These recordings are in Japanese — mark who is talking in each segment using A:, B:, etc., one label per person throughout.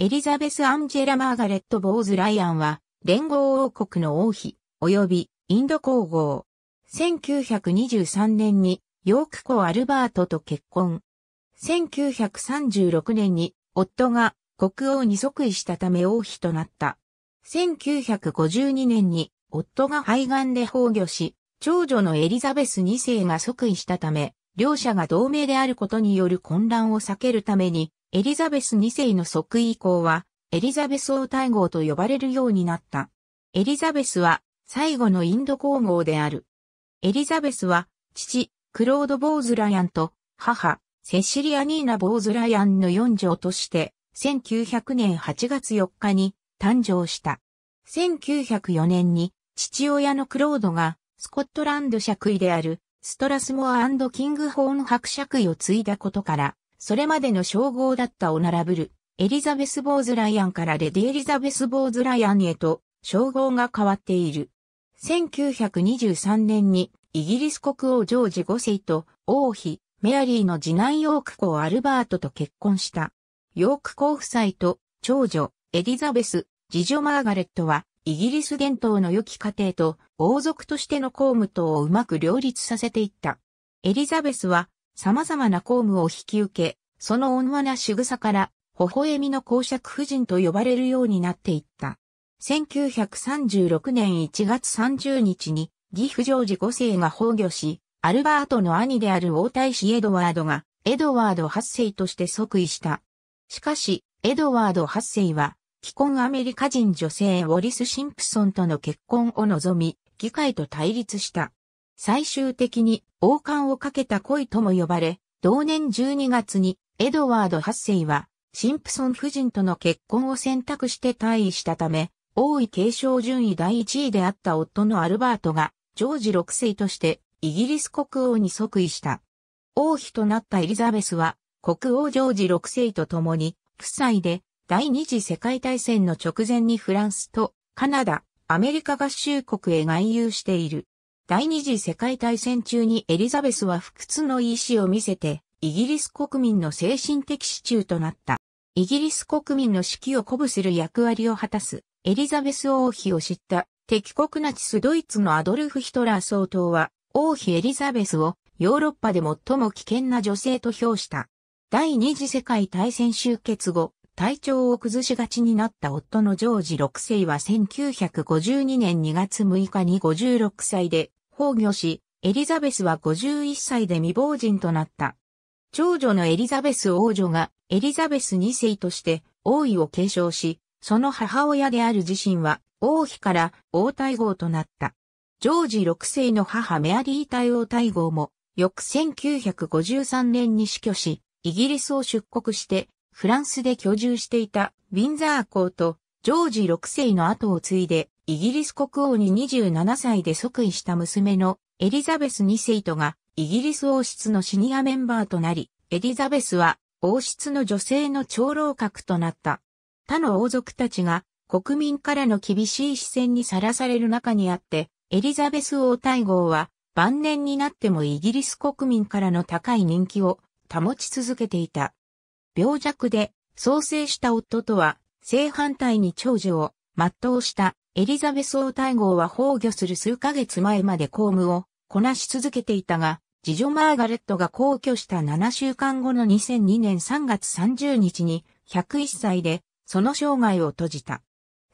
A: エリザベス・アンジェラ・マーガレット・ボーズ・ライアンは、連合王国の王妃、及び、インド皇后。1923年に、ヨーク公アルバートと結婚。1936年に、夫が国王に即位したため王妃となった。1952年に、夫が肺がんで崩御し、長女のエリザベス2世が即位したため、両者が同盟であることによる混乱を避けるために、エリザベス2世の即位以降は、エリザベス王太后と呼ばれるようになった。エリザベスは、最後のインド皇后である。エリザベスは、父、クロード・ボーズライアンと、母、セシリア・ニーナ・ボーズライアンの四女として、1900年8月4日に誕生した。1904年に父親のクロードがスコットランド爵位であるストラスモアキングホーン伯爵位を継いだことからそれまでの称号だったオナラブル、エリザベス・ボーズ・ライアンからレディ・エリザベス・ボーズ・ライアンへと称号が変わっている。1923年にイギリス国王ジョージ5世と王妃メアリーの次男ヨーク公アルバートと結婚した。ヨーク公夫妻と長女エリザベス、次女マーガレットはイギリス伝統の良き家庭と王族としての公務等をうまく両立させていった。エリザベスは様々な公務を引き受け、その温和な仕草から、微笑みの公爵夫人と呼ばれるようになっていった。1936年1月30日に、ギフ・ジョージ5世が崩御し、アルバートの兄である王太子エドワードが、エドワード8世として即位した。しかし、エドワード8世は、既婚アメリカ人女性ウォリス・シンプソンとの結婚を望み、議会と対立した。最終的に王冠をかけた恋とも呼ばれ、同年12月にエドワード8世はシンプソン夫人との結婚を選択して退位したため、王位継承順位第1位であった夫のアルバートがジョージ6世としてイギリス国王に即位した。王妃となったエリザベスは国王ジョージ6世と共に夫妻で第二次世界大戦の直前にフランスとカナダ、アメリカ合衆国へ外遊している。第二次世界大戦中にエリザベスは不屈の意志を見せて、イギリス国民の精神的支柱となった。イギリス国民の士気を鼓舞する役割を果たす、エリザベス王妃を知った敵国ナチスドイツのアドルフ・ヒトラー総統は、王妃エリザベスをヨーロッパで最も危険な女性と評した。第二次世界大戦終結後、体調を崩しがちになった夫のジョージ6世は1952年2月6日に56歳で崩御し、エリザベスは51歳で未亡人となった。長女のエリザベス王女がエリザベス2世として王位を継承し、その母親である自身は王妃から王太后となった。ジョージ6世の母メアリー大王太后も翌1953年に死去し、イギリスを出国してフランスで居住していたウィンザー公とジョージ6世の後を継いで、イギリス国王に27歳で即位した娘のエリザベス2世とが、イギリス王室のシニアメンバーとなり、エリザベスは王室の女性の長老格となった。他の王族たちが国民からの厳しい視線にさらされる中にあって、エリザベス王大号は晩年になってもイギリス国民からの高い人気を保ち続けていた。病弱で、創生した夫とは正反対に長寿を全うしたエリザベス王太后は崩御する数ヶ月前まで公務をこなし続けていたが、次女マーガレットが皇居した7週間後の2002年3月30日に101歳でその生涯を閉じた。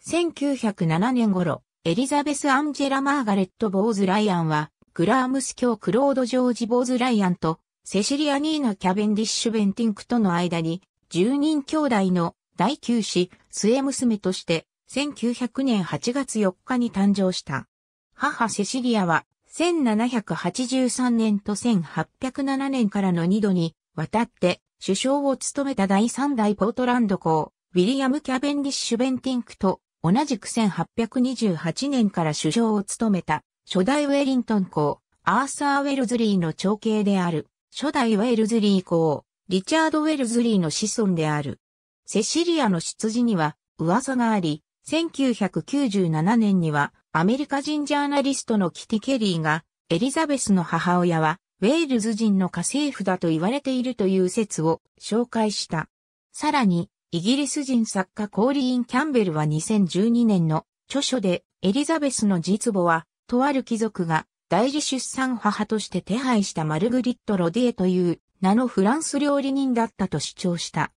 A: 1907年頃、エリザベス・アンジェラ・マーガレット・ボーズ・ライアンは、グラームス教クロード・ジョージ・ボーズ・ライアンと、セシリア・ニーナ・キャベンディッシュ・ベンティンクとの間に、10人兄弟の第9子、末娘として、1900年8月4日に誕生した。母セシリアは、1783年と1807年からの2度に、渡って、首相を務めた第3代ポートランド公、ウィリアム・キャベンディッシュ・ベンティンクと、同じく1828年から首相を務めた、初代ウェリントン公、アーサー・ウェルズリーの長兄である、初代ウェルズリー公、リチャード・ウェルズリーの子孫である。セシリアの出自には噂があり、1997年にはアメリカ人ジャーナリストのキティ・ケリーがエリザベスの母親はウェールズ人の家政婦だと言われているという説を紹介した。さらに、イギリス人作家コーリーン・キャンベルは2012年の著書でエリザベスの実母はとある貴族が代理出産母として手配したマルグリット・ロディエという名のフランス料理人だったと主張した。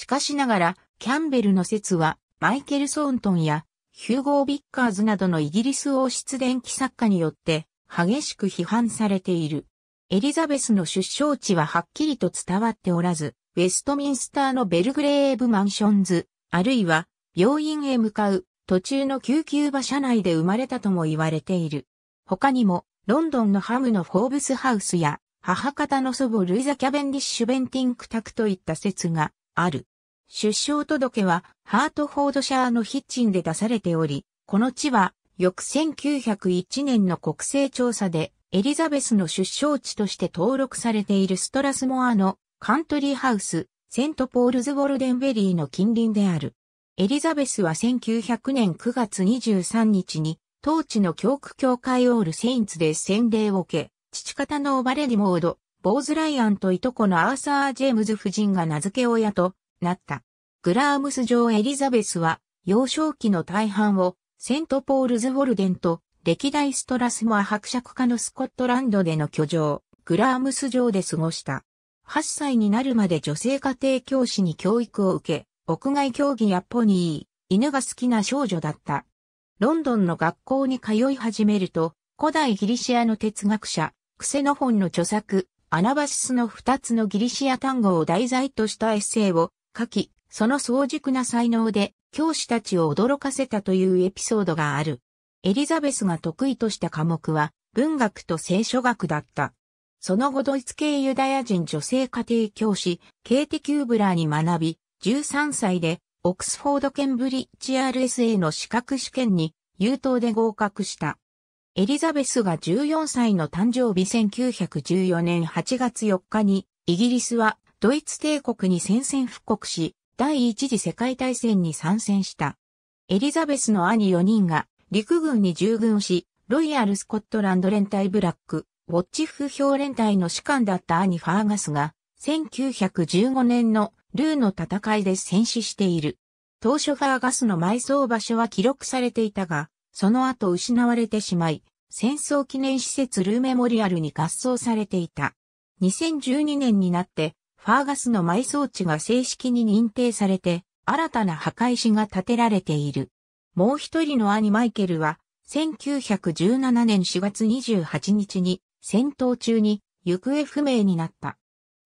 A: しかしながら、キャンベルの説は、マイケル・ソーントンや、ヒューゴー・ビッカーズなどのイギリス王室伝記作家によって、激しく批判されている。エリザベスの出生地ははっきりと伝わっておらず、ウェストミンスターのベルグレーブマンションズ、あるいは病院へ向かう途中の救急馬車内で生まれたとも言われている。他にも、ロンドンのハムのフォーブスハウスや、母方の祖母ルイザ・キャベンディッシュ・ベンティンクタクといった説がある。出生届はハートフォードシャーのヒッチンで出されており、この地は翌1901年の国勢調査でエリザベスの出生地として登録されているストラスモアのカントリーハウス、セントポールズ・ゴルデンベリーの近隣である。エリザベスは1900年9月23日に当地の教区教会オールセインツで洗礼を受け、父方のオバレディモード、ボーズライアンといとこのアーサー・ジェームズ夫人が名付け親となった。グラームス城エリザベスは幼少期の大半をセントポールズ・ウォルデンと歴代ストラスモア伯爵家のスコットランドでの居城、グラームス城で過ごした。8歳になるまで女性家庭教師に教育を受け、屋外競技やポニー、犬が好きな少女だった。ロンドンの学校に通い始めると、古代ギリシアの哲学者、クセノフォンの著作、アナバシスの二つのギリシア単語を題材としたエッセイを書き、その早熟な才能で教師たちを驚かせたというエピソードがある。エリザベスが得意とした科目は文学と聖書学だった。その後ドイツ系ユダヤ人女性家庭教師、ケーテ・キューブラーに学び、13歳でオックスフォード・ケンブリッジ RSA の資格試験に優等で合格した。エリザベスが14歳の誕生日1914年8月4日に、イギリスはドイツ帝国に宣戦布告し、第一次世界大戦に参戦した。エリザベスの兄4人が陸軍に従軍し、ロイヤルスコットランド連隊ブラック、ウォッチフ表連隊の士官だった兄ファーガスが、1915年のルーの戦いで戦死している。当初ファーガスの埋葬場所は記録されていたが、その後失われてしまい、戦争記念施設ルーメモリアルに合葬されていた。2012年になって、ファーガスの埋葬地が正式に認定されて、新たな墓石が建てられている。もう一人の兄マイケルは、1917年4月28日に、戦闘中に行方不明になった。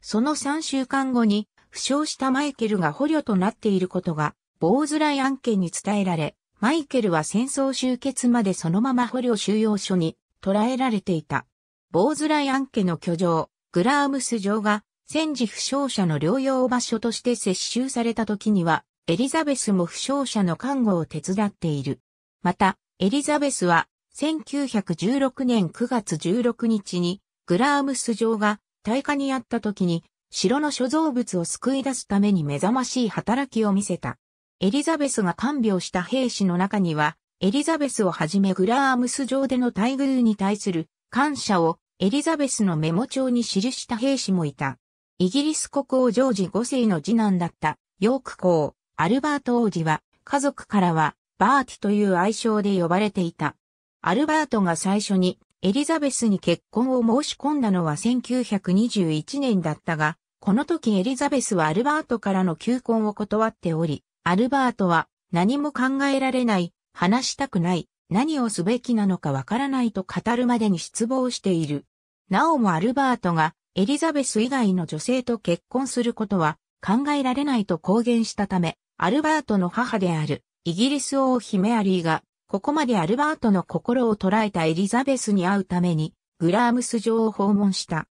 A: その3週間後に、負傷したマイケルが捕虜となっていることが、ボーズライ案件に伝えられ、マイケルは戦争終結までそのまま捕虜収容所に捕らえられていた。ボーズライアン家の居城、グラームス城が戦時負傷者の療養場所として接収された時には、エリザベスも負傷者の看護を手伝っている。また、エリザベスは、1916年9月16日に、グラームス城が大火にあった時に、城の所蔵物を救い出すために目覚ましい働きを見せた。エリザベスが看病した兵士の中には、エリザベスをはじめグラームス上での待遇に対する感謝をエリザベスのメモ帳に記した兵士もいた。イギリス国王ジョージ5世の次男だったヨーク公、アルバート王子は家族からはバーティという愛称で呼ばれていた。アルバートが最初にエリザベスに結婚を申し込んだのは1921年だったが、この時エリザベスはアルバートからの求婚を断っており、アルバートは何も考えられない、話したくない、何をすべきなのかわからないと語るまでに失望している。なおもアルバートがエリザベス以外の女性と結婚することは考えられないと公言したため、アルバートの母であるイギリス王妃メアリーが、ここまでアルバートの心を捉えたエリザベスに会うために、グラームス城を訪問した。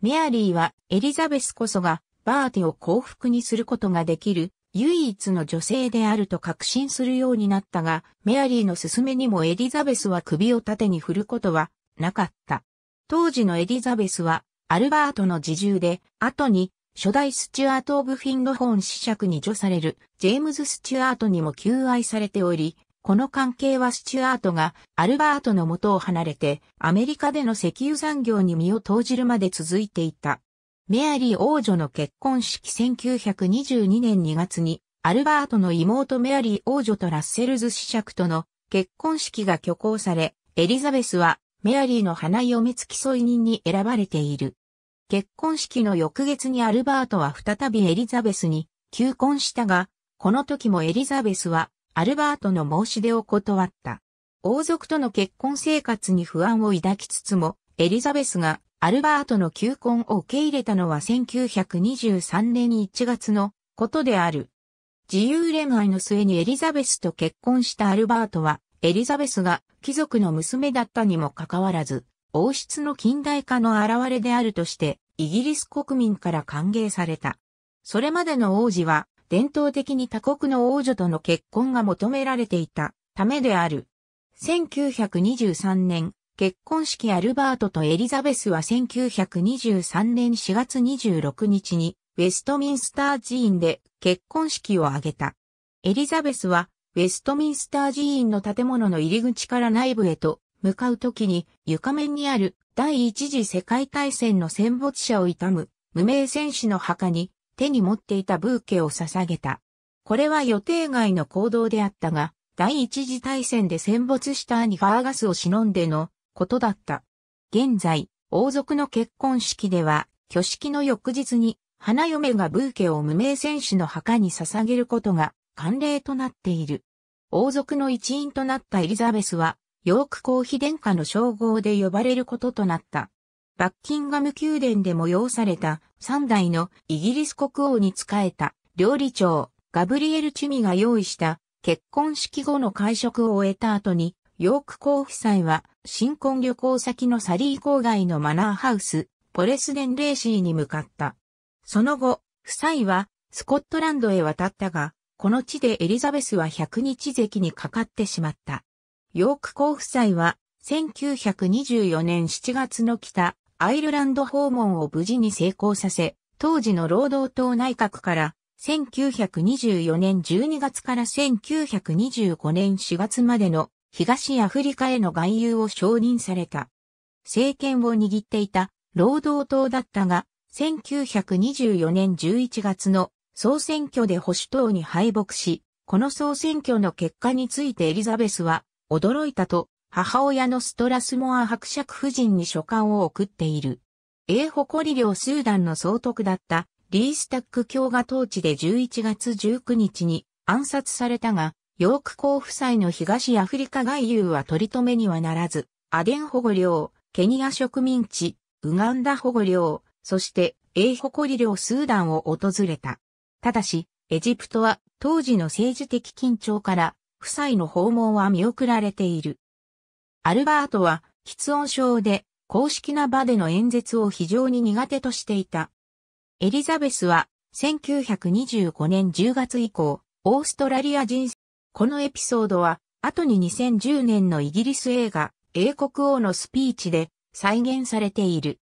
A: メアリーはエリザベスこそがバーティを幸福にすることができる唯一の女性であると確信するようになったが、メアリーの勧めにもエリザベスは首を縦に振ることはなかった。当時のエリザベスは、アルバートの自重で、後に、初代スチュアート・オブ・フィンドホーン子爵に除される、ジェームズ・スチュアートにも求愛されており、この関係はスチュアートがアルバートの元を離れてアメリカでの石油産業に身を投じるまで続いていた。メアリー王女の結婚式1922年2月に、アルバートの妹メアリー王女とラッセルズ子爵との結婚式が挙行され、エリザベスはメアリーの花嫁付き添い人に選ばれている。結婚式の翌月にアルバートは再びエリザベスに求婚したが、この時もエリザベスはアルバートの申し出を断った。王族との結婚生活に不安を抱きつつも、エリザベスがアルバートの求婚を受け入れたのは1923年1月のことである。自由恋愛の末にエリザベスと結婚したアルバートは、エリザベスが貴族の娘だったにもかかわらず、王室の近代化の現れであるとして、イギリス国民から歓迎された。それまでの王子は、伝統的に他国の王女との結婚が求められていたためである。1923年、結婚式アルバートとエリザベスは1923年4月26日にウェストミンスター寺院で結婚式を挙げた。エリザベスはウェストミンスター寺院の建物の入り口から内部へと向かうときに床面にある第一次世界大戦の戦没者を悼む無名戦士の墓に手に持っていたブーケを捧げた。これは予定外の行動であったが、第一次大戦で戦没したアニファーガスを忍んでのことだった。現在、王族の結婚式では、挙式の翌日に、花嫁がブーケを無名戦士の墓に捧げることが慣例となっている。王族の一員となったエリザベスは、ヨーク公妃殿下の称号で呼ばれることとなった。バッキンガム宮殿で催された3代のイギリス国王に仕えた料理長ガブリエル・チュミが用意した結婚式後の会食を終えた後にヨーク公夫妻は、新婚旅行先のサリー郊外のマナーハウス、ポレスデンレーシーに向かった。その後、夫妻は、スコットランドへ渡ったが、この地でエリザベスは100日関にかかってしまった。ヨーク公夫妻は、1924年7月の北、アイルランド訪問を無事に成功させ、当時の労働党内閣から、1924年12月から1925年4月までの東アフリカへの外遊を承認された。政権を握っていた労働党だったが、1924年11月の総選挙で保守党に敗北し、この総選挙の結果についてエリザベスは驚いたと母親のストラスモア伯爵夫人に書簡を送っている。英誇り領スーダンの総督だったリースタック卿が統治で11月19日に暗殺されたが、ヨーク公夫妻の東アフリカ外遊は取り留めにはならず、アデン保護領、ケニア植民地、ウガンダ保護領、そして英誇り領スーダンを訪れた。ただし、エジプトは当時の政治的緊張から、夫妻の訪問は見送られている。アルバートは、喫音症で、公式な場での演説を非常に苦手としていた。エリザベスは、1925年10月以降、オーストラリア人このエピソードは、後に2010年のイギリス映画、英国王のスピーチで再現されている。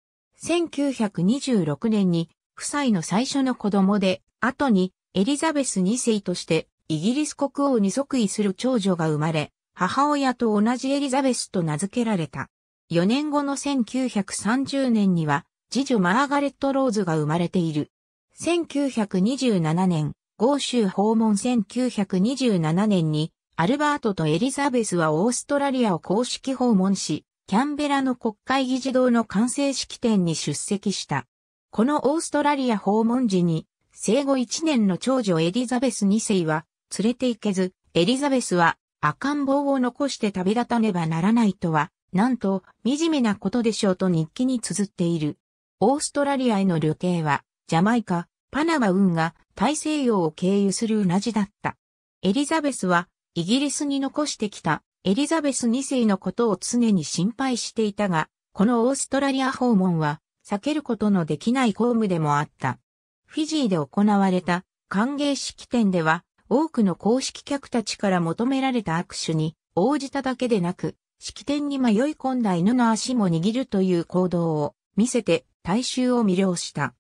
A: 1926年に、夫妻の最初の子供で、後にエリザベス2世としてイギリス国王に即位する長女が生まれ、母親と同じエリザベスと名付けられた。4年後の1930年には、次女マーガレット・ローズが生まれている。1927年、豪州訪問1927年に、アルバートとエリザベスはオーストラリアを公式訪問し、キャンベラの国会議事堂の完成式典に出席した。このオーストラリア訪問時に、生後1年の長女エリザベス2世は連れて行けず、エリザベスは赤ん坊を残して旅立たねばならないとは、なんと惨めなことでしょうと日記に綴っている。オーストラリアへの旅程は、ジャマイカ、パナマ運が大西洋を経由するうなじだった。エリザベスはイギリスに残してきたエリザベス2世のことを常に心配していたが、このオーストラリア訪問は避けることのできない公務でもあった。フィジーで行われた歓迎式典では多くの公式客たちから求められた握手に応じただけでなく、式典に迷い込んだ犬の足も握るという行動を見せて大衆を魅了した。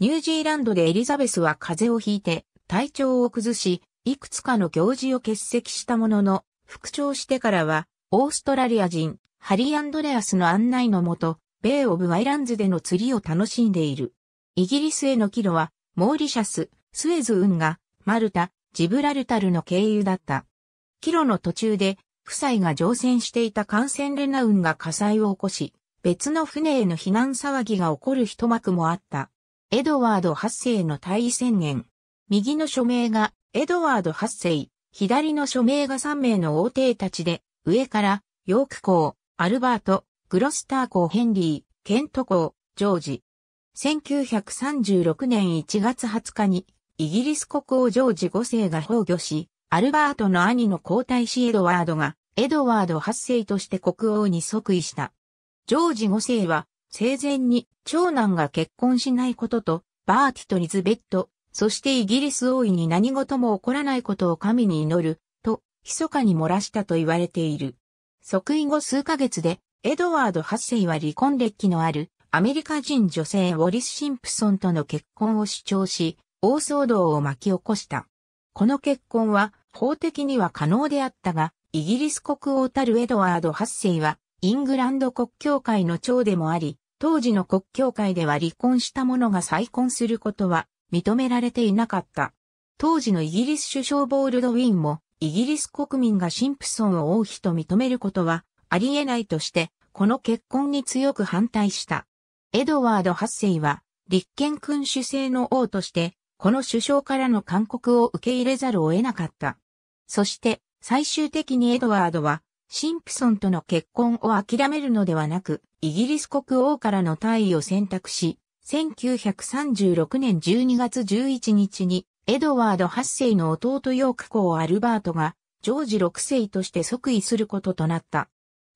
A: ニュージーランドでエリザベスは風邪をひいて体調を崩し、いくつかの行事を欠席したものの、復調してからは、オーストラリア人、ハリー・アンドレアスの案内のもと、ベイ・オブ・ワイランズでの釣りを楽しんでいる。イギリスへの帰路は、モーリシャス、スエズ運がマルタ、ジブラルタルの経由だった。帰路の途中で、夫妻が乗船していた艦船レナ運が火災を起こし、別の船への避難騒ぎが起こる一幕もあった。エドワード8世の退位宣言。右の署名がエドワード8世、左の署名が3名の王帝たちで、上からヨーク公、アルバート、グロスター公ヘンリー、ケント公、ジョージ。1936年1月20日に、イギリス国王ジョージ5世が崩御し、アルバートの兄の皇太子エドワードが、エドワード8世として国王に即位した。ジョージ5世は、生前に長男が結婚しないことと、バーティとリズベット、そしてイギリス王位に何事も起こらないことを神に祈る、と、密かに漏らしたと言われている。即位後数ヶ月で、エドワード8世は離婚歴のある、アメリカ人女性ウォリス・シンプソンとの結婚を主張し、大騒動を巻き起こした。この結婚は法的には可能であったが、イギリス国王たるエドワード8世はイングランド国教会の長でもあり、当時の国教会では離婚した者が再婚することは認められていなかった。当時のイギリス首相ボールドウィンも、イギリス国民がシンプソンを王妃と認めることはありえないとして、この結婚に強く反対した。エドワード8世は、立憲君主制の王として、この首相からの勧告を受け入れざるを得なかった。そして、最終的にエドワードは、シンプソンとの結婚を諦めるのではなく、イギリス国王からの退位を選択し、1936年12月11日に、エドワード8世の弟ヨーク公アルバートが、ジョージ6世として即位することとなった。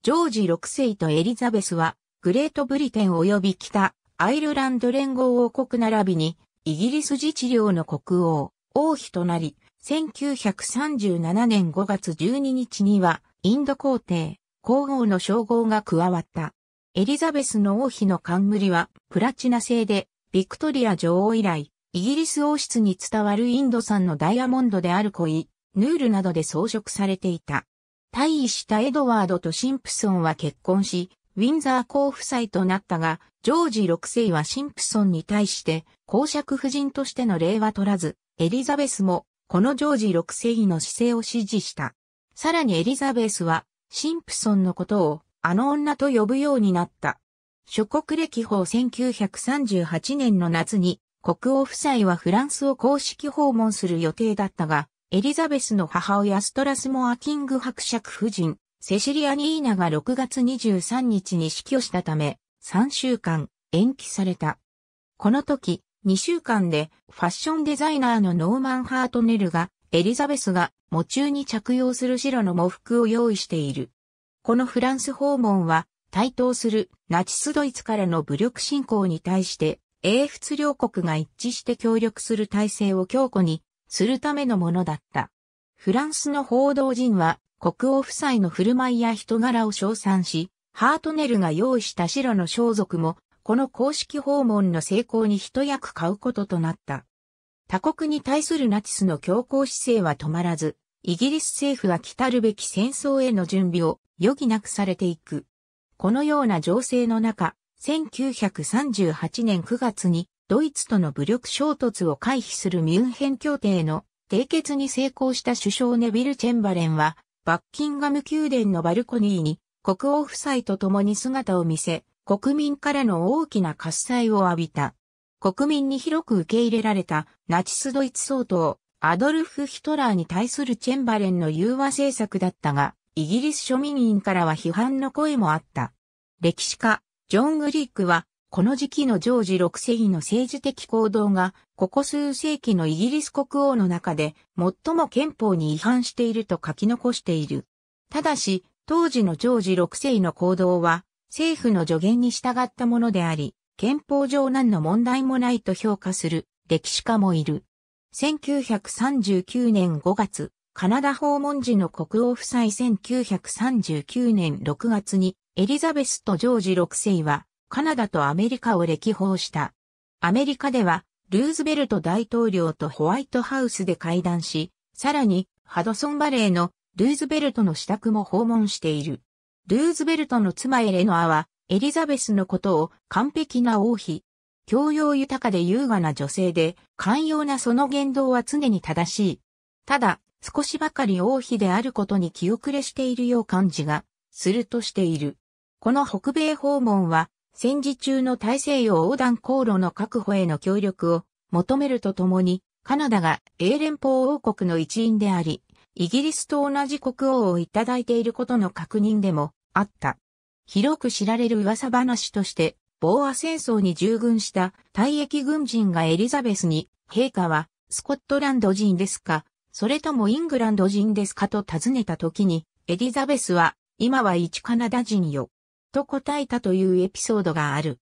A: ジョージ6世とエリザベスは、グレートブリテン及び北、アイルランド連合王国並びに、イギリス自治領の国王、王妃となり、1937年5月12日には、インド皇帝、皇后の称号が加わった。エリザベスの王妃の冠はプラチナ製で、ビクトリア女王以来、イギリス王室に伝わるインド産のダイヤモンドである恋、ヌールなどで装飾されていた。退位したエドワードとシンプソンは結婚し、ウィンザー公夫妻となったが、ジョージ6世はシンプソンに対して、公爵夫人としての礼は取らず、エリザベスも、このジョージ6世の姿勢を支持した。さらにエリザベスは、シンプソンのことを、あの女と呼ぶようになった。諸国歴法1938年の夏に、国王夫妻はフランスを公式訪問する予定だったが、エリザベスの母親ストラスモア・キング伯爵夫人、セシリア・ニーナが6月23日に死去したため、3週間延期された。この時、2週間でファッションデザイナーのノーマン・ハートネルがエリザベスが喪中に着用する白の喪服を用意している。このフランス訪問は、対等するナチスドイツからの武力侵攻に対して、英仏両国が一致して協力する体制を強固にするためのものだった。フランスの報道陣は、国王夫妻の振る舞いや人柄を称賛し、ハートネルが用意した白の装束も、この公式訪問の成功に一役買うこととなった。他国に対するナチスの強硬姿勢は止まらず、イギリス政府は来るべき戦争への準備を余儀なくされていく。このような情勢の中、1938年9月にドイツとの武力衝突を回避するミュンヘン協定の締結に成功した首相ネビル・チェンバレンは、バッキンガム宮殿のバルコニーに国王夫妻と共に姿を見せ、国民からの大きな喝采を浴びた。国民に広く受け入れられたナチスドイツ総統、アドルフ・ヒトラーに対するチェンバレンの融和政策だったが、イギリス庶民員からは批判の声もあった。歴史家、ジョン・グリックは、この時期のジョージ6世紀の政治的行動が、ここ数世紀のイギリス国王の中で、最も憲法に違反していると書き残している。ただし、当時のジョージ6世の行動は、政府の助言に従ったものであり、憲法上何の問題もないと評価する歴史家もいる。1939年5月、カナダ訪問時の国王夫妻1939年6月にエリザベスとジョージ6世はカナダとアメリカを歴訪した。アメリカではルーズベルト大統領とホワイトハウスで会談し、さらにハドソンバレーのルーズベルトの支度も訪問している。ルーズベルトの妻エレノアはエリザベスのことを完璧な王妃。教養豊かで優雅な女性で、寛容なその言動は常に正しい。ただ、少しばかり王妃であることに気遅れしているよう感じが、するとしている。この北米訪問は、戦時中の大西洋横断航路の確保への協力を求めるとともに、カナダが英連邦王国の一員であり、イギリスと同じ国王をいただいていることの確認でもあった。広く知られる噂話として、ボーア戦争に従軍した退役軍人がエリザベスに、陛下はスコットランド人ですか、それともイングランド人ですかと尋ねた時に、エリザベスは、今は一カナダ人よ、と答えたというエピソードがある。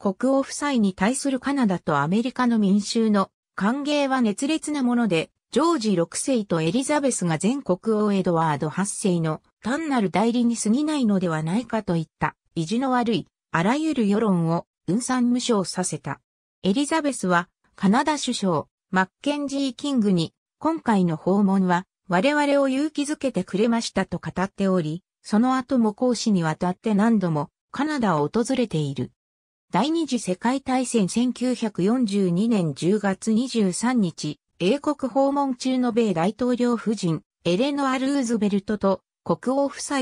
A: 国王夫妻に対するカナダとアメリカの民衆の歓迎は熱烈なもので、ジョージ6世とエリザベスが全国王エドワード8世の単なる代理に過ぎないのではないかといった意地の悪いあらゆる世論を分散無償させた。エリザベスはカナダ首相マッケンジー・キングに今回の訪問は我々を勇気づけてくれましたと語っており、その後も講師にわたって何度もカナダを訪れている。第二次世界大戦1942年10月23日、英国訪問中の米大統領夫人、エレノア・ルーズベルトと国王夫妻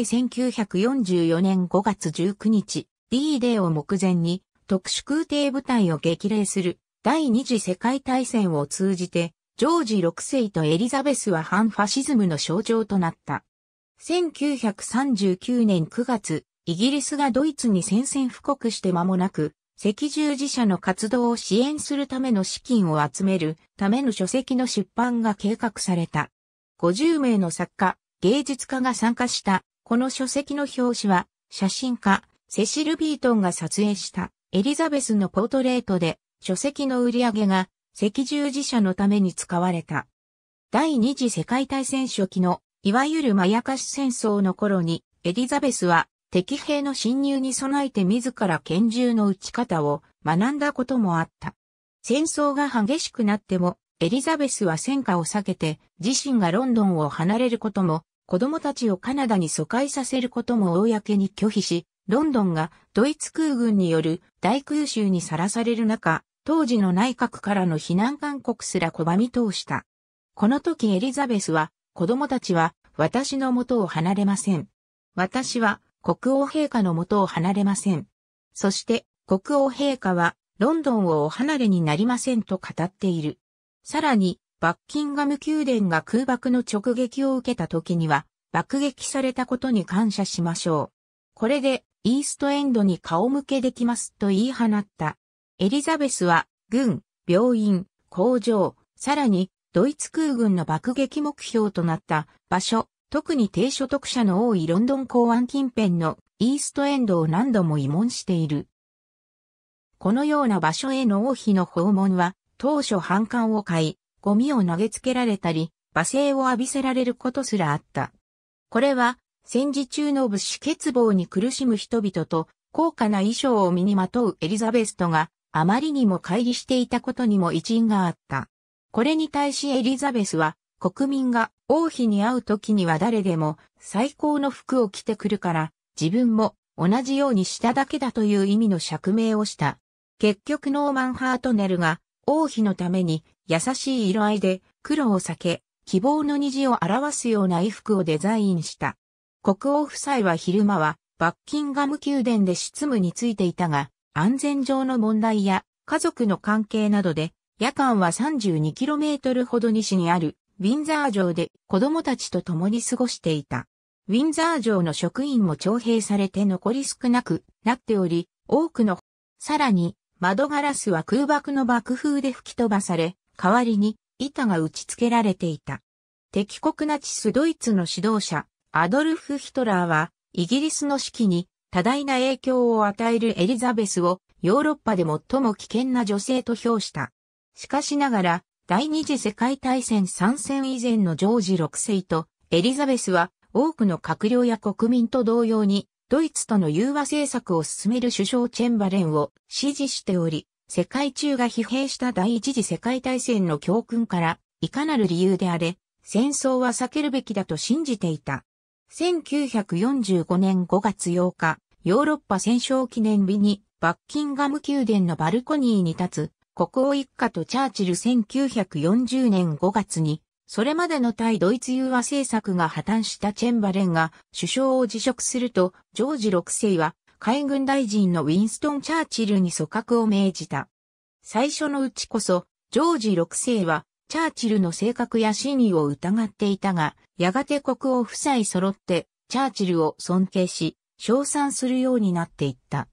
A: 1944年5月19日、D デーを目前に特殊空挺部隊を激励する第二次世界大戦を通じて、ジョージ6世とエリザベスは反ファシズムの象徴となった。1939年9月、イギリスがドイツに宣戦布告して間もなく、赤十字社の活動を支援するための資金を集めるための書籍の出版が計画された。50名の作家、芸術家が参加した、この書籍の表紙は、写真家、セシル・ビートンが撮影したエリザベスのポートレートで、書籍の売り上げが赤十字社のために使われた。第二次世界大戦初期の、いわゆるまやかし戦争の頃に、エリザベスは敵兵の侵入に備えて自ら拳銃の撃ち方を学んだこともあった。戦争が激しくなってもエリザベスは戦火を避けて自身がロンドンを離れることも、子供たちをカナダに疎開させることも公に拒否し、ロンドンがドイツ空軍による大空襲にさらされる中、当時の内閣からの避難勧告すら拒み通した。この時エリザベスは、子供たちは私の元を離れません。私は国王陛下の元を離れません。そして国王陛下はロンドンをお離れになりませんと語っている。さらに、バッキンガム宮殿が空爆の直撃を受けた時には、爆撃されたことに感謝しましょう。これで、イーストエンドに顔向けできますと言い放った。エリザベスは、軍、病院、工場、さらに、ドイツ空軍の爆撃目標となった場所、特に低所得者の多いロンドン港湾近辺のイーストエンドを何度も慰問している。このような場所への王妃の訪問は、当初反感を買い、ゴミを投げつけられたり、罵声を浴びせられることすらあった。これは、戦時中の物資欠乏に苦しむ人々と、高価な衣装を身にまとうエリザベスとがあまりにも乖離していたことにも一因があった。これに対しエリザベスは、国民が王妃に会う時には誰でも最高の服を着てくるから、自分も同じようにしただけだという意味の釈明をした。結局ノーマン・ハートネルが王妃のために優しい色合いで黒を避け、希望の虹を表すような衣服をデザインした。国王夫妻は昼間はバッキンガム宮殿で執務についていたが、安全上の問題や家族の関係などで、夜間は 32km ほど西にあるウィンザー城で子供たちと共に過ごしていた。ウィンザー城の職員も徴兵されて残り少なくなっており、多くの、さらに窓ガラスは空爆の爆風で吹き飛ばされ、代わりに板が打ち付けられていた。敵国ナチスドイツの指導者、アドルフ・ヒトラーは、イギリスの指揮に多大な影響を与えるエリザベスをヨーロッパで最も危険な女性と評した。しかしながら、第二次世界大戦参戦以前のジョージ6世とエリザベスは多くの閣僚や国民と同様にドイツとの融和政策を進める首相チェンバレンを支持しており、世界中が疲弊した第一次世界大戦の教訓から、いかなる理由であれ、戦争は避けるべきだと信じていた。1945年5月8日、ヨーロッパ戦勝記念日に、バッキンガム宮殿のバルコニーに立つ、国王一家とチャーチル1940年5月に、それまでの対ドイツ融和政策が破綻したチェンバレンが首相を辞職すると、ジョージ6世は海軍大臣のウィンストン・チャーチルに組閣を命じた。最初のうちこそ、ジョージ6世は、チャーチルの性格や真意を疑っていたが、やがて国王夫妻揃って、チャーチルを尊敬し、称賛するようになっていった。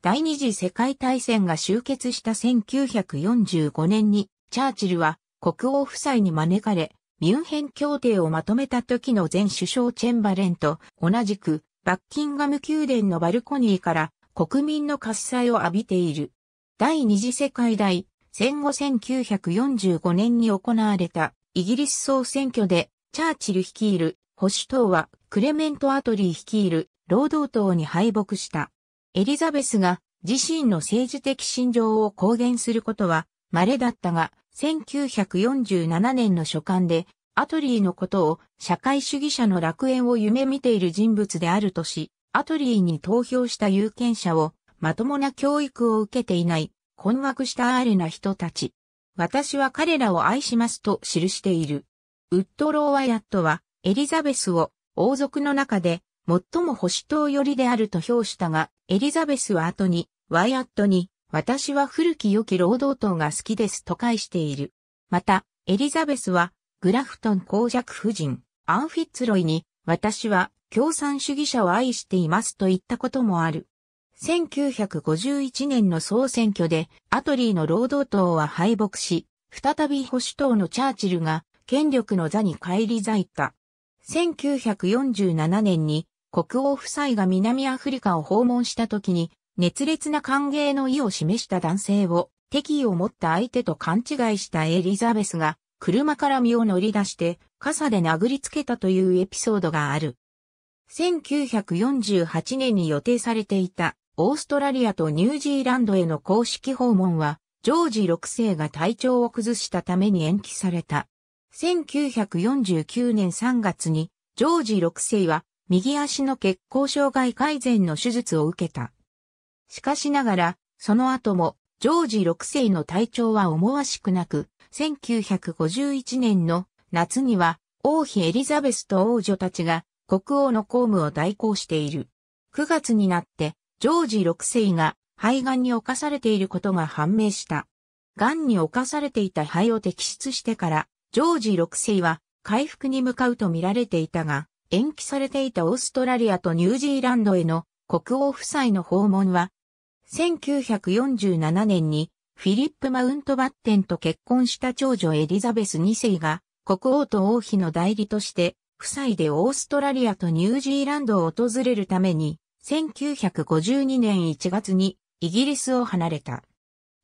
A: 第二次世界大戦が終結した1945年に、チャーチルは国王夫妻に招かれ、ミュンヘン協定をまとめた時の前首相チェンバレンと同じくバッキンガム宮殿のバルコニーから国民の喝采を浴びている。第二次世界大戦後1945年に行われたイギリス総選挙でチャーチル率いる保守党はクレメント・アトリー率いる労働党に敗北した。エリザベスが自身の政治的信条を公言することは稀だったが、1947年の書簡で、アトリーのことを社会主義者の楽園を夢見ている人物であるとし、アトリーに投票した有権者をまともな教育を受けていない、困惑したアーレな人たち。私は彼らを愛しますと記している。ウッドロー・ワイアットはエリザベスを王族の中で最も保守党寄りであると評したが、エリザベスは後にワイアットに私は古き良き労働党が好きですと返している。また、エリザベスは、グラフトン公爵夫人、アンフィッツロイに、私は共産主義者を愛していますと言ったこともある。1951年の総選挙でアトリーの労働党は敗北し、再び保守党のチャーチルが権力の座に返り咲いた。1947年に国王夫妻が南アフリカを訪問した時に熱烈な歓迎の意を示した男性を、敵意を持った相手と勘違いしたエリザベスが、車から身を乗り出して、傘で殴りつけたというエピソードがある。1948年に予定されていた、オーストラリアとニュージーランドへの公式訪問は、ジョージ6世が体調を崩したために延期された。1949年3月に、ジョージ6世は、右足の血行障害改善の手術を受けた。しかしながら、その後も、ジョージ6世の体調は思わしくなく、1951年の夏には、王妃エリザベスと王女たちが国王の公務を代行している。9月になって、ジョージ6世が肺がんに侵されていることが判明した。癌に侵されていた肺を摘出してから、ジョージ6世は回復に向かうと見られていたが、延期されていたオーストラリアとニュージーランドへの国王夫妻の訪問は1947年にフィリップ・マウントバッテンと結婚した長女エリザベス2世が国王と王妃の代理として夫妻でオーストラリアとニュージーランドを訪れるために1952年1月にイギリスを離れた。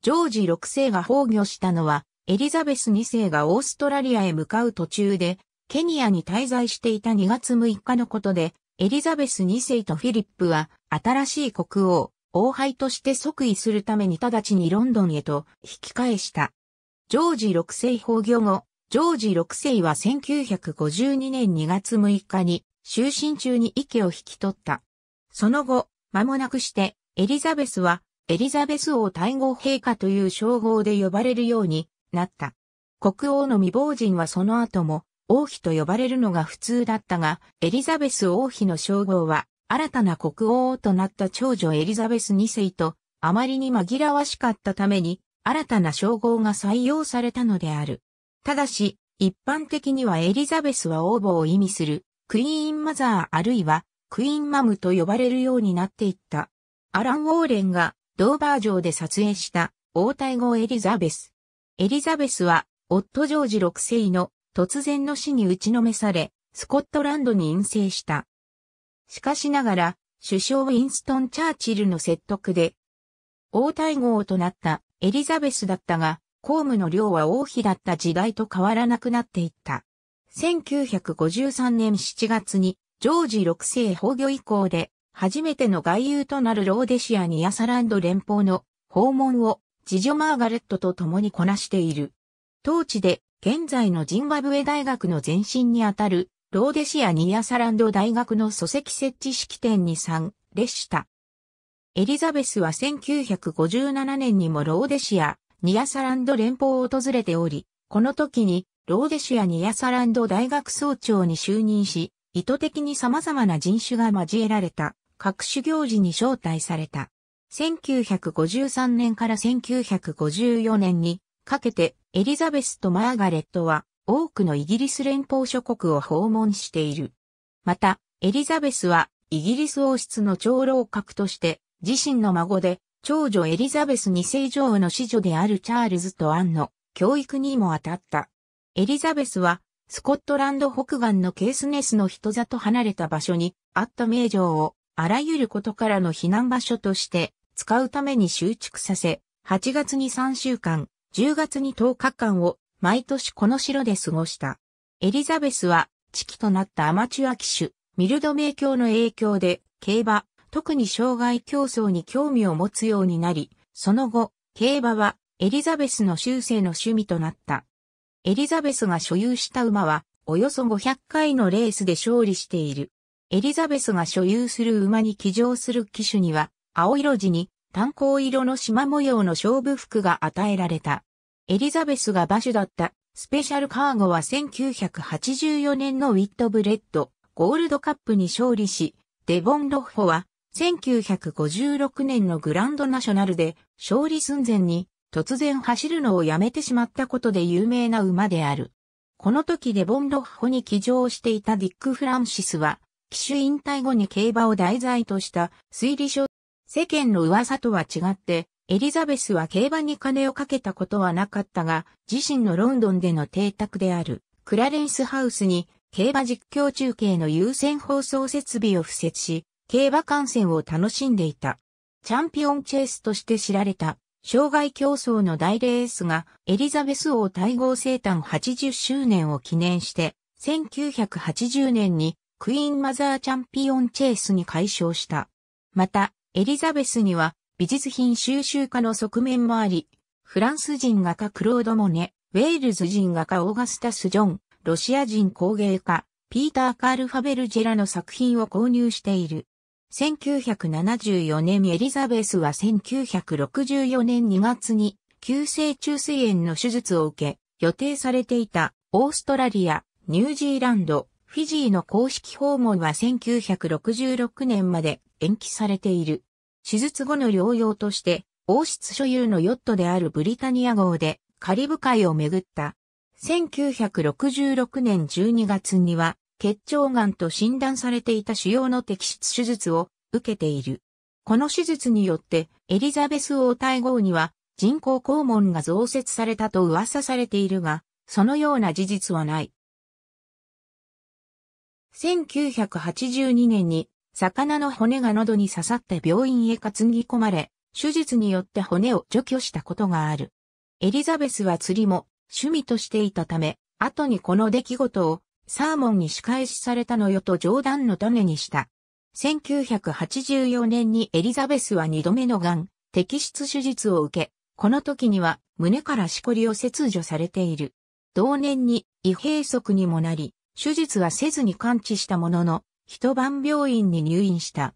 A: ジョージ6世が崩御したのはエリザベス2世がオーストラリアへ向かう途中でケニアに滞在していた2月6日のことでエリザベス2世とフィリップは新しい国王王輩として即位するために直ちにロンドンへと引き返した。ジョージ6世崩御後、ジョージ6世は1952年2月6日に就寝中に息を引き取った。その後、間もなくしてエリザベスはエリザベス王大后陛下という称号で呼ばれるようになった。国王の未亡人はその後も王妃と呼ばれるのが普通だったが、エリザベス王妃の称号は新たな国王となった長女エリザベス2世と、あまりに紛らわしかったために、新たな称号が採用されたのである。ただし、一般的にはエリザベスは王母を意味する、クイーンマザーあるいは、クイーンマムと呼ばれるようになっていった。アラン・ウォーレンが、ドーバー城で撮影した、王太后エリザベス。エリザベスは、夫ジョージ6世の突然の死に打ちのめされ、スコットランドに陰性した。しかしながら、首相ウィンストン・チャーチルの説得で、王太后となったエリザベスだったが、公務の量は王妃だった時代と変わらなくなっていった。1953年7月に、ジョージ6世崩御以降で、初めての外遊となるローデシア・ニアサランド連邦の訪問を、次女マーガレットと共にこなしている。当地で、現在のジンバブエ大学の前身にあたるローデシア・ニアサランド大学の礎石設置式典に参列した。エリザベスは1957年にもローデシア、ニアサランド連邦を訪れており、この時にローデシア・ニアサランド大学総長に就任し、意図的に様々な人種が交えられた各種行事に招待された。1953年から1954年にかけてエリザベスとマーガレットは多くのイギリス連邦諸国を訪問している。また、エリザベスはイギリス王室の長老閣として自身の孫で長女エリザベス2世女王の子女であるチャールズとアンの教育にも当たった。エリザベスはスコットランド北岸のケースネスの人里離れた場所にあった名城をあらゆることからの避難場所として使うために集築させ、8月に3週間、10月に10日間を毎年この城で過ごした。エリザベスは、地期となったアマチュア騎手、ミルド名教の影響で、競馬、特に障害競争に興味を持つようになり、その後、競馬はエリザベスの終生の趣味となった。エリザベスが所有した馬は、およそ500回のレースで勝利している。エリザベスが所有する馬に騎乗する騎手には、青色地に炭鉱色の縞模様の勝負服が与えられた。エリザベスが馬主だったスペシャルカーゴは1984年のウィットブレッドゴールドカップに勝利し、デボン・ロッホは1956年のグランドナショナルで勝利寸前に突然走るのをやめてしまったことで有名な馬である。この時デボン・ロッホに騎乗していたディック・フランシスは、騎手引退後に競馬を題材とした推理書、世間の噂とは違って、エリザベスは競馬に金をかけたことはなかったが、自身のロンドンでの邸宅であるクラレンスハウスに競馬実況中継の優先放送設備を付設し、競馬観戦を楽しんでいた。チャンピオンチェイスとして知られた、障害競争の大レースが、エリザベス王対望生誕80周年を記念して、1980年にクイーンマザーチャンピオンチェイスに改称した。また、エリザベスには美術品収集家の側面もあり、フランス人画家クロード・モネ、ウェールズ人画家オーガスタス・ジョン、ロシア人工芸家、ピーター・カール・ファベルジェラの作品を購入している。1974年エリザベスは1964年2月に急性中水炎の手術を受け、予定されていたオーストラリア、ニュージーランド、フィジーの公式訪問は1966年まで延期されている。手術後の療養として、王室所有のヨットであるブリタニア号でカリブ海を巡った。1966年12月には、結腸がんと診断されていた腫瘍の摘出手術を受けている。この手術によって、エリザベス王太后には人工肛門が増設されたと噂されているが、そのような事実はない。1982年に魚の骨が喉に刺さって病院へ担ぎ込まれ、手術によって骨を除去したことがある。エリザベスは釣りも趣味としていたため、後にこの出来事をサーモンに仕返しされたのよと冗談の種にした。1984年にエリザベスは2度目の癌、摘出手術を受け、この時には胸からしこりを切除されている。同年に胃閉塞にもなり、手術はせずに完治したものの、一晩病院に入院した。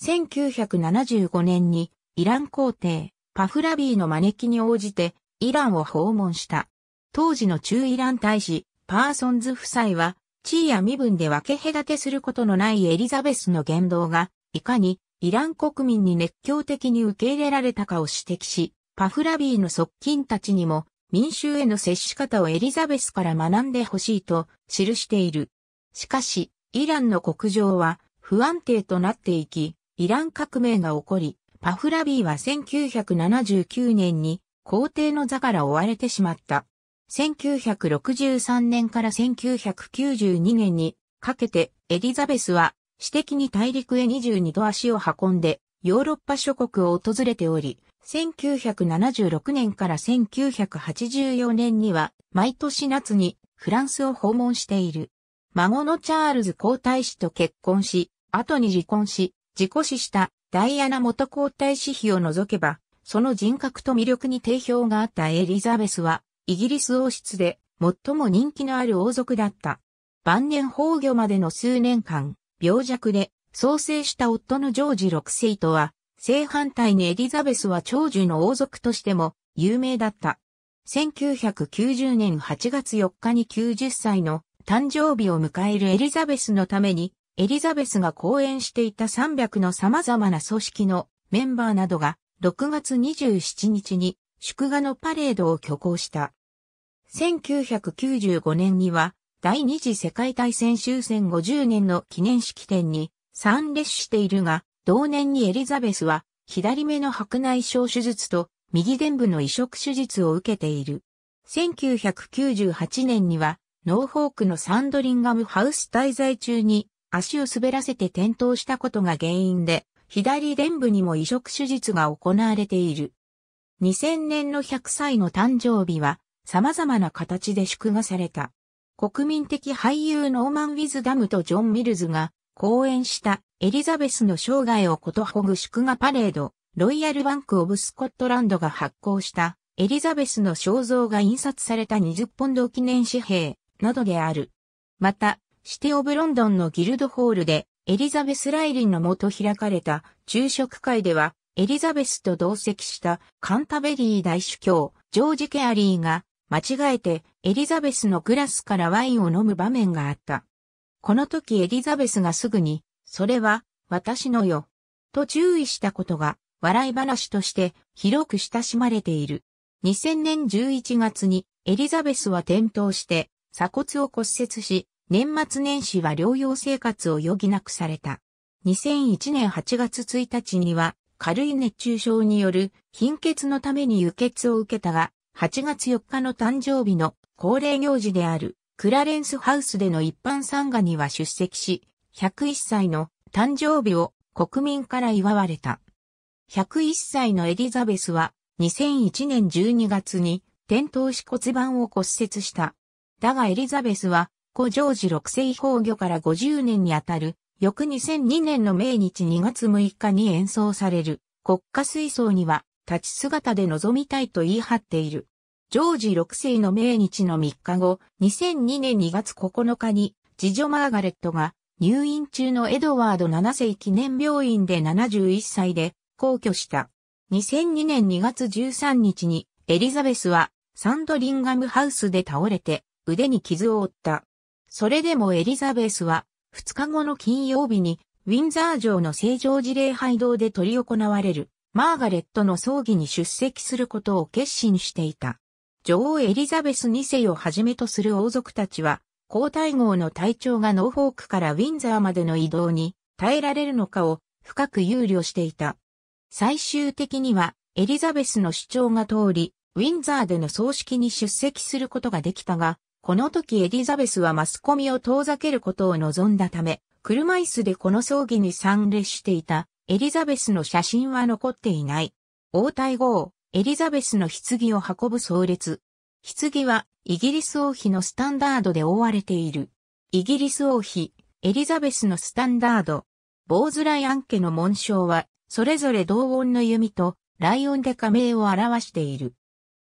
A: 1975年にイラン皇帝パフラビーの招きに応じてイランを訪問した。当時の中イラン大使パーソンズ夫妻は地位や身分で分け隔てすることのないエリザベスの言動がいかにイラン国民に熱狂的に受け入れられたかを指摘し、パフラビーの側近たちにも民衆への接し方をエリザベスから学んでほしいと記している。しかし、イランの国情は不安定となっていき、イラン革命が起こり、パフラビーは1979年に皇帝の座から追われてしまった。1963年から1992年にかけてエリザベスは私的に大陸へ22度足を運んでヨーロッパ諸国を訪れており、1976年から1984年には毎年夏にフランスを訪問している。孫のチャールズ皇太子と結婚し、後に離婚し、自己死したダイアナ元皇太子妃を除けば、その人格と魅力に定評があったエリザベスは、イギリス王室で最も人気のある王族だった。晩年崩御までの数年間、病弱で創生した夫のジョージ6世とは、正反対にエリザベスは長寿の王族としても有名だった。1990年8月4日に90歳の誕生日を迎えるエリザベスのために、エリザベスが講演していた300の様々な組織のメンバーなどが6月27日に祝賀のパレードを挙行した。1995年には第二次世界大戦終戦50年の記念式典に参列しているが、同年にエリザベスは左目の白内障手術と右臀部の移植手術を受けている。1998年にはノーフォークのサンドリンガムハウス滞在中に足を滑らせて転倒したことが原因で、左臀部にも移植手術が行われている。2000年の100歳の誕生日は、様々な形で祝賀された。国民的俳優ノーマン・ウィズダムとジョン・ミルズが講演したエリザベスの生涯をことほぐ祝賀パレード、ロイヤルバンク・オブ・スコットランドが発行したエリザベスの肖像が印刷された20ポンド記念紙幣、などである。また、シテ・オブ・ロンドンのギルドホールで、エリザベス・ライリンのもと開かれた昼食会では、エリザベスと同席したカンタベリー大主教、ジョージ・ケアリーが、間違えてエリザベスのグラスからワインを飲む場面があった。この時エリザベスがすぐに、それは私のよ、と注意したことが、笑い話として広く親しまれている。2000年11月にエリザベスは転倒して鎖骨を骨折し、年末年始は療養生活を余儀なくされた。2001年8月1日には、軽い熱中症による貧血のために輸血を受けたが、8月4日の誕生日の恒例行事であるクラレンスハウスでの一般参賀には出席し、101歳の誕生日を国民から祝われた。101歳のエリザベスは2001年12月に転倒し骨盤を骨折した。だがエリザベスは、故ジョージ6世崩御から50年にあたる、翌2002年の命日2月6日に演奏される国家水槽には立ち姿で臨みたいと言い張っている。ジョージ6世の命日の3日後、2002年2月9日に、次女マーガレットが入院中のエドワード7世記念病院で71歳で皇居した。2002年2月13日にエリザベスはサンドリンガムハウスで倒れて腕に傷を負った。それでもエリザベスは、2日後の金曜日に、ウィンザー城の正常事例廃道で執り行われる、マーガレットの葬儀に出席することを決心していた。女王エリザベス2世をはじめとする王族たちは、皇太后の隊長がノーフォークからウィンザーまでの移動に耐えられるのかを深く憂慮していた。最終的にはエリザベスの主張が通り、ウィンザーでの葬式に出席することができたが、この時エリザベスはマスコミを遠ざけることを望んだため、車椅子でこの葬儀に参列していたエリザベスの写真は残っていない。応対後、エリザベスの棺を運ぶ葬列。棺はイギリス王妃のスタンダードで覆われている。イギリス王妃、エリザベスのスタンダード。ボーズライアン家の紋章は、それぞれ同音の弓と、ライオンで仮名を表している。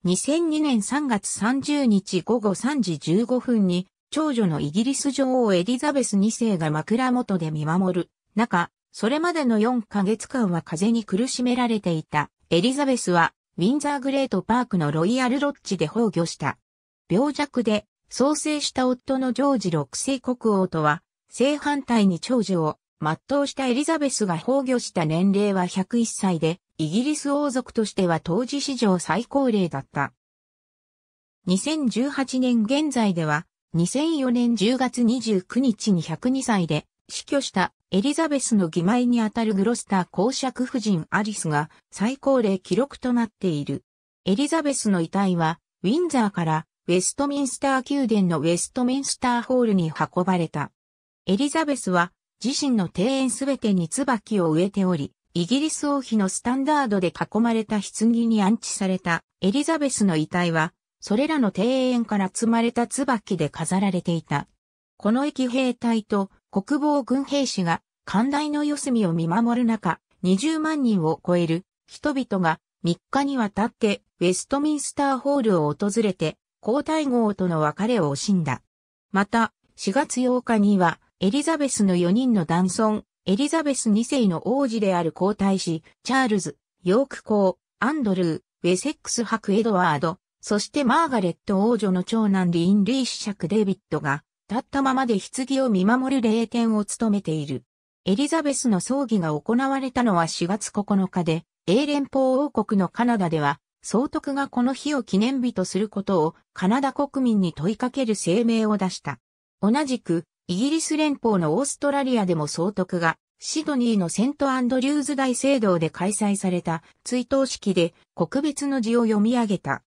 A: 2002年3月30日午後3時15分に、長女のイギリス女王エリザベス2世が枕元で見守る中、それまでの4ヶ月間は風に苦しめられていたエリザベスは、ウィンザーグレートパークのロイヤルロッジで崩御した。病弱で、創生した夫のジョージ6世国王とは、正反対に長女を全うしたエリザベスが崩御した年齢は101歳で、イギリス王族としては当時史上最高齢だった。2018年現在では、2004年10月29日に102歳で死去したエリザベスの義妹にあたるグロスター公爵夫人アリスが最高齢記録となっている。エリザベスの遺体はウィンザーからウェストミンスター宮殿のウェストミンスターホールに運ばれた。エリザベスは自身の庭園すべてに椿を植えており、イギリス王妃のスタンダードで囲まれた棺に安置されたエリザベスの遺体は、それらの庭園から積まれた椿で飾られていた。この駅兵隊と国防軍兵士が寛大の四隅を見守る中、20万人を超える人々が3日にわたってウェストミンスターホールを訪れて皇太后との別れを惜しんだ。また、4月8日にはエリザベスの4人の男尊、エリザベス2世の王子である皇太子、チャールズ、ヨーク公、アンドルー、ウェセックス伯エドワード、そしてマーガレット王女の長男リーン・リー子爵デイビッドが、立ったままで棺を見守る霊典を務めている。エリザベスの葬儀が行われたのは4月9日で、英連邦王国のカナダでは、総督がこの日を記念日とすることをカナダ国民に問いかける声明を出した。同じく、イギリス連邦のオーストラリアでも総督が、シドニーのセントアンドリューズ大聖堂で開催された追悼式で国別の字を読み上げた。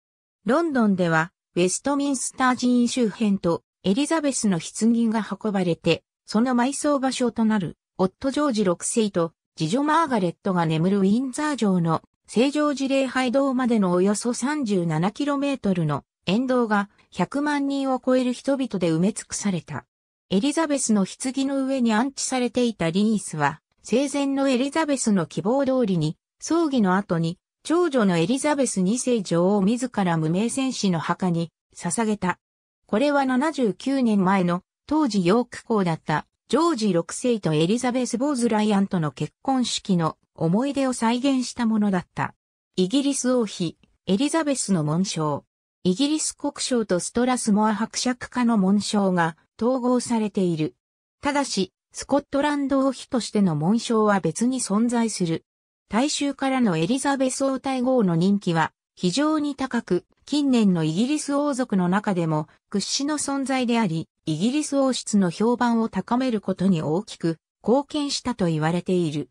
A: ロンドンでは、ウェストミンスター寺院周辺とエリザベスの棺が運ばれて、その埋葬場所となる、夫ジョージ6世と次女マーガレットが眠るウィンザー城の正常寺礼拝堂までのおよそ 37km の沿道が100万人を超える人々で埋め尽くされた。エリザベスの棺の上に安置されていたリースは、生前のエリザベスの希望通りに、葬儀の後に、長女のエリザベス2世女王自ら無名戦士の墓に捧げた。これは79年前の当時ヨーク校だったジョージ6世とエリザベス・ボーズ・ライアンとの結婚式の思い出を再現したものだった。イギリス王妃、エリザベスの紋章。イギリス国章とストラスモア伯爵家の紋章が統合されている。ただし、スコットランド王妃としての紋章は別に存在する。大衆からのエリザベス王太后の人気は非常に高く、近年のイギリス王族の中でも屈指の存在であり、イギリス王室の評判を高めることに大きく貢献したと言われている。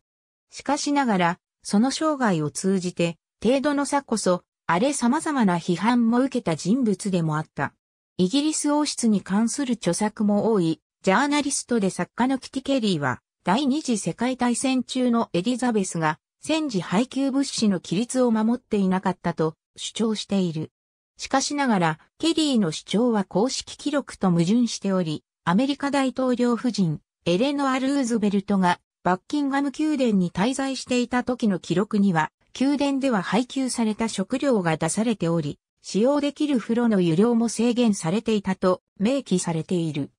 A: しかしながら、その生涯を通じて、程度の差こそあれ様々な批判も受けた人物でもあった。イギリス王室に関する著作も多い、ジャーナリストで作家のキティ・ケリーは、第二次世界大戦中のエリザベスが、戦時配給物資の規律を守っていなかったと主張している。しかしながら、ケリーの主張は公式記録と矛盾しており、アメリカ大統領夫人、エレノア・ルーズベルトが、バッキンガム宮殿に滞在していた時の記録には、宮殿では配給された食料が出されており、使用できる風呂の湯量も制限されていたと明記されている。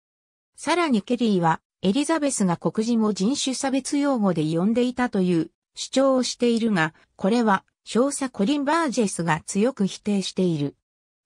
A: さらにケリーは、エリザベスが黒人を人種差別用語で呼んでいたという主張をしているが、これは少佐コリン・バージェスが強く否定している。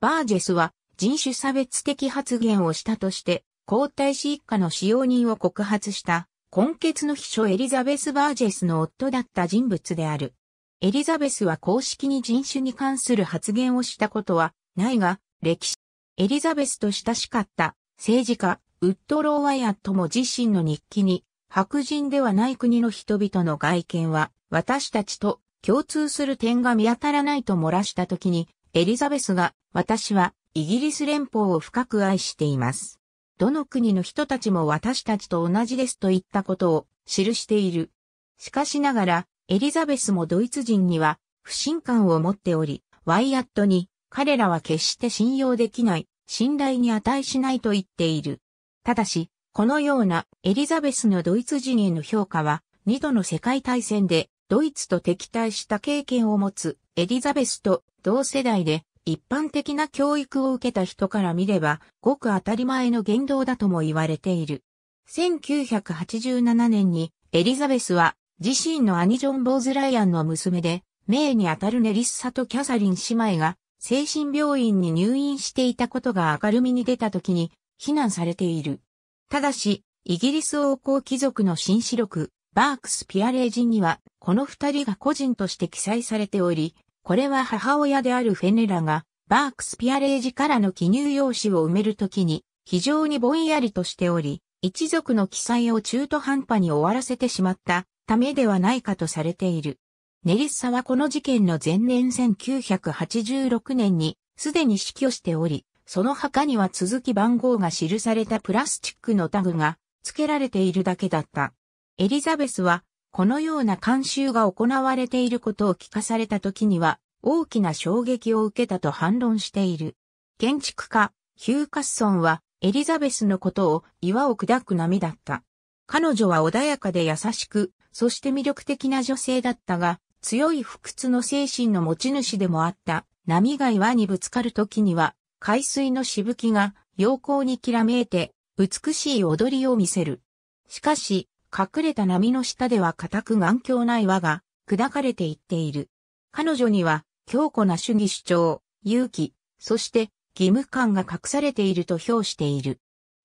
A: バージェスは人種差別的発言をしたとして、皇太子一家の使用人を告発した、根血の秘書エリザベス・バージェスの夫だった人物である。エリザベスは公式に人種に関する発言をしたことはないが、歴史、エリザベスと親しかった政治家、ウッドロー・ワイアットも自身の日記に、白人ではない国の人々の外見は、私たちと共通する点が見当たらないと漏らした時に、エリザベスが、私はイギリス連邦を深く愛しています。どの国の人たちも私たちと同じですと言ったことを記している。しかしながら、エリザベスもドイツ人には不信感を持っており、ワイアットに彼らは決して信用できない、信頼に値しないと言っている。ただし、このようなエリザベスのドイツ人への評価は、二度の世界大戦でドイツと敵対した経験を持つエリザベスと同世代で一般的な教育を受けた人から見れば、ごく当たり前の言動だとも言われている。1987年にエリザベスは自身の兄ジョン・ボーズ・ライアンの娘で、名にあたるネリッサとキャサリン姉妹が精神病院に入院していたことが明るみに出た時に非難されている。ただし、イギリス王侯貴族の紳士録、バークス・ピアレージには、この二人が個人として記載されており、これは母親であるフェネラが、バークス・ピアレージからの記入用紙を埋めるときに、非常にぼんやりとしており、一族の記載を中途半端に終わらせてしまったためではないかとされている。ネリッサはこの事件の前年1986年にすでに死去しており、その墓には続き番号が記されたプラスチックのタグが付けられているだけだった。エリザベスはこのような慣習が行われていることを聞かされた時には大きな衝撃を受けたと反論している。建築家、ヒュー・カッソンはエリザベスのことを岩を砕く波だった。彼女は穏やかで優しく、そして魅力的な女性だったが、強い不屈の精神の持ち主でもあった。波が岩にぶつかる時には、海水のしぶきが陽光にきらめいて、美しい踊りを見せる。しかし、隠れた波の下では固く頑強な岩が砕かれていっている。彼女には強固な主義主張、勇気、そして義務感が隠されていると評している。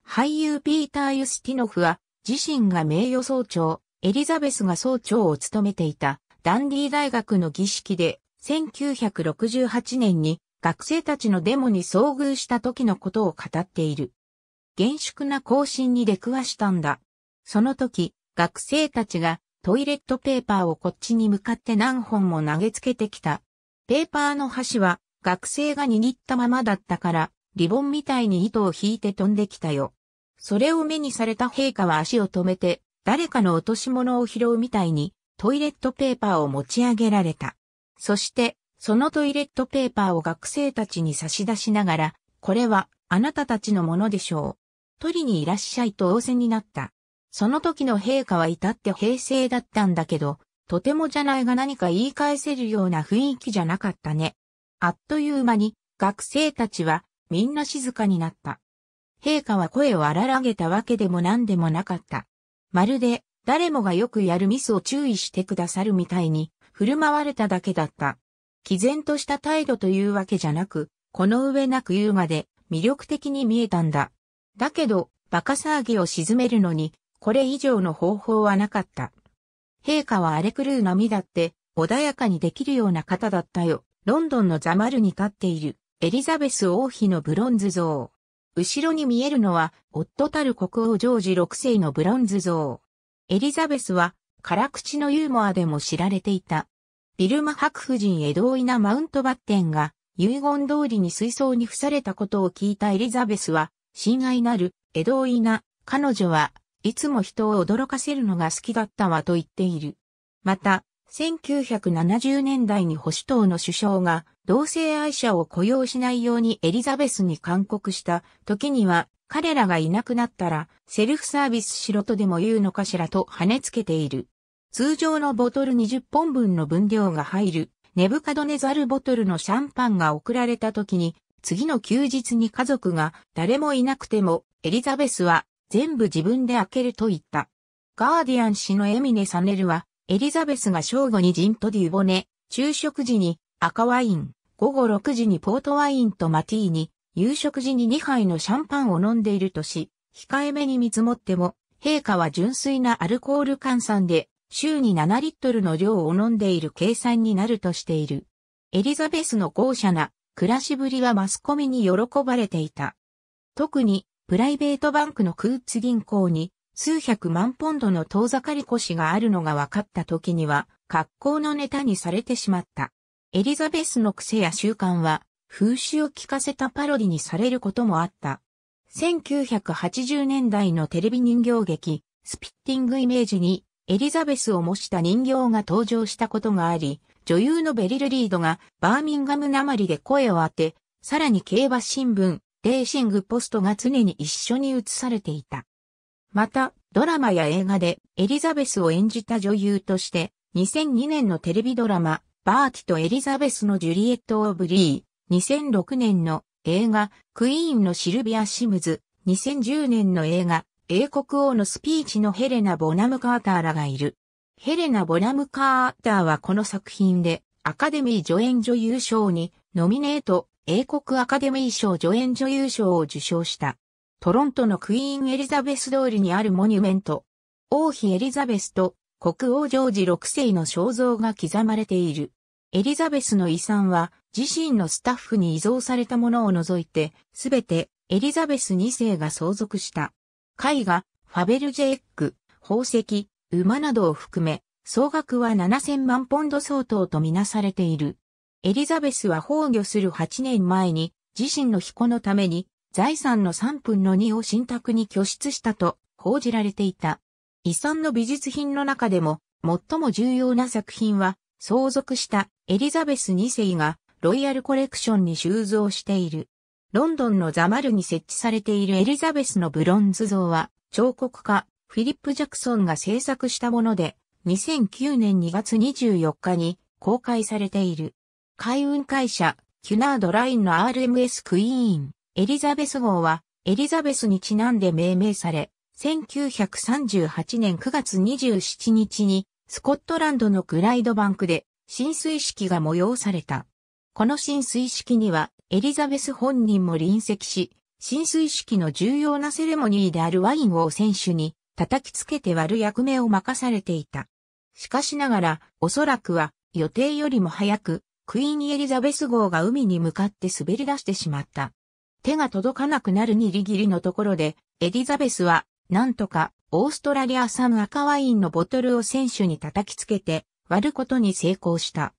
A: 俳優ピーター・ユスティノフは自身が名誉総長、エリザベスが総長を務めていたダンディ大学の儀式で、1968年に学生たちのデモに遭遇した時のことを語っている。厳粛な行進に出くわしたんだ。その時、学生たちがトイレットペーパーをこっちに向かって何本も投げつけてきた。ペーパーの端は学生が握ったままだったから、リボンみたいに糸を引いて飛んできたよ。それを目にされた陛下は足を止めて、誰かの落とし物を拾うみたいにトイレットペーパーを持ち上げられた。そして、そのトイレットペーパーを学生たちに差し出しながら、これはあなたたちのものでしょう。取りにいらっしゃいと仰せになった。その時の陛下は至って平成だったんだけど、とてもじゃないが何か言い返せるような雰囲気じゃなかったね。あっという間に学生たちはみんな静かになった。陛下は声を荒らげたわけでも何でもなかった。まるで、誰もがよくやるミスを注意してくださるみたいに、振る舞われただけだった。毅然とした態度というわけじゃなく、この上なく言うまで、魅力的に見えたんだ。だけど、馬鹿騒ぎを沈めるのに、これ以上の方法はなかった。陛下は荒れ狂う波だって、穏やかにできるような方だったよ。ロンドンのザマルに立っている、エリザベス王妃のブロンズ像。後ろに見えるのは、夫たる国王ジョージ6世のブロンズ像。エリザベスは、辛口のユーモアでも知られていた。ビルマ白夫人エドーイナ・マウントバッテンが、遺言通りに水槽に付されたことを聞いたエリザベスは、親愛なる、エドーイナ、彼女はいつも人を驚かせるのが好きだったわと言っている。また、1970年代に保守党の首相が同性愛者を雇用しないようにエリザベスに勧告した時には彼らがいなくなったらセルフサービスしろとでも言うのかしらと跳ねつけている。通常のボトル20本分の分量が入るネブカドネザルボトルのシャンパンが送られた時に次の休日に家族が誰もいなくてもエリザベスは全部自分で開けると言った。ガーディアン氏のエミネ・サネルはエリザベスが正午にジントデュボネ、昼食時に赤ワイン、午後6時にポートワインとマティーに、夕食時に2杯のシャンパンを飲んでいるとし、控えめに見積もっても、陛下は純粋なアルコール換算で、週に7リットルの量を飲んでいる計算になるとしている。エリザベスの豪奢な暮らしぶりはマスコミに喜ばれていた。特に、プライベートバンクのクーツ銀行に、数百万ポンドの遠ざかり越しがあるのが分かった時には、格好のネタにされてしまった。エリザベスの癖や習慣は、風刺を聞かせたパロディにされることもあった。1980年代のテレビ人形劇、スピッティングイメージに、エリザベスを模した人形が登場したことがあり、女優のベリル・リードがバーミンガムなまりで声を当て、さらに競馬新聞、レーシングポストが常に一緒に映されていた。また、ドラマや映画でエリザベスを演じた女優として、2002年のテレビドラマ、バーティとエリザベスのジュリエット・オブリー、2006年の映画、クイーンのシルビア・シムズ、2010年の映画、英国王のスピーチのヘレナ・ボナム・カーターらがいる。ヘレナ・ボナム・カーターはこの作品で、アカデミー助演女優賞に、ノミネート、英国アカデミー賞助演女優賞を受賞した。トロントのクイーン・エリザベス通りにあるモニュメント。王妃エリザベスと国王ジョージ6世の肖像が刻まれている。エリザベスの遺産は自身のスタッフに遺贈されたものを除いて、すべてエリザベス2世が相続した。絵画、ファベルジェエッグ、宝石、馬などを含め、総額は7000万ポンド相当とみなされている。エリザベスは崩御する8年前に、自身の彦行のために、財産の3分の2を信託に拠出したと報じられていた。遺産の美術品の中でも、最も重要な作品は、相続したエリザベス2世がロイヤルコレクションに収蔵している。ロンドンのザマルに設置されているエリザベスのブロンズ像は、彫刻家フィリップ・ジャクソンが制作したもので、2009年2月24日に公開されている。海運会社、キュナードラインの RMS クイーン、エリザベス号は、エリザベスにちなんで命名され、1938年9月27日にスコットランドのグライドバンクで浸水式が催された。この浸水式にはエリザベス本人も臨席し、浸水式の重要なセレモニーであるワインを選手に叩きつけて割る役目を任されていた。しかしながら、おそらくは予定よりも早く、クイーンエリザベス号が海に向かって滑り出してしまった。手が届かなくなるギリギのところで、エリザベスはなんとか、オーストラリア産赤ワインのボトルを選手に叩きつけて、割ることに成功した。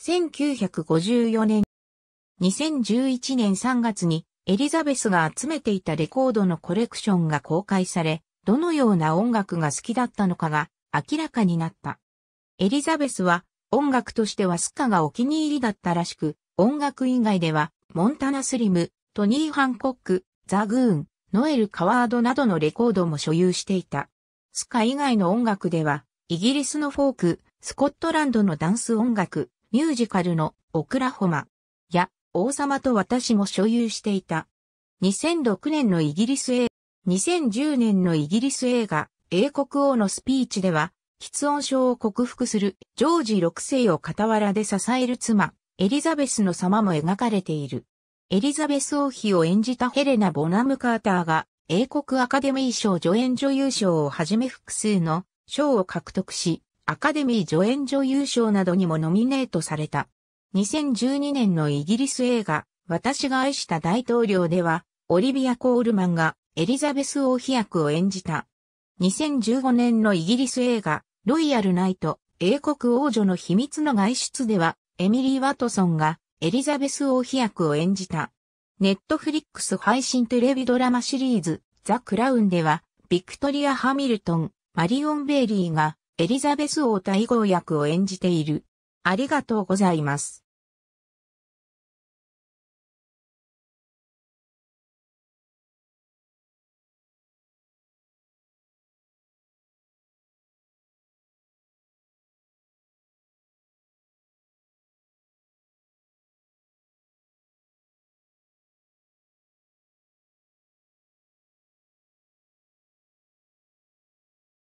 A: 1954年、2011年3月にエリザベスが集めていたレコードのコレクションが公開され、どのような音楽が好きだったのかが明らかになった。エリザベスは音楽としてはスカがお気に入りだったらしく、音楽以外ではモンタナスリム、トニー・ハンコック、ザ・グーン、ノエル・カワードなどのレコードも所有していた。スカ以外の音楽では、イギリスのフォーク、スコットランドのダンス音楽、ミュージカルのオクラホマや王様と私も所有していた。2006年のイギリス映画、2010年のイギリス映画、英国王のスピーチでは、喫音症を克服するジョージ6世を傍らで支える妻、エリザベスの様も描かれている。エリザベス王妃を演じたヘレナ・ボナム・カーターが、英国アカデミー賞助演女優賞をはじめ複数の賞を獲得し、アカデミー助演女優賞などにもノミネートされた。2012年のイギリス映画、私が愛した大統領では、オリビア・コールマンがエリザベス王妃役を演じた。2015年のイギリス映画、ロイヤルナイト、英国王女の秘密の外出では、エミリー・ワトソンがエリザベス王妃役を演じた。ネットフリックス配信テレビドラマシリーズ、ザ・クラウンでは、ビクトリア・ハミルトン、マリオン・ベイリーが、エリザベス王太后役を演じている。ありがとうございます。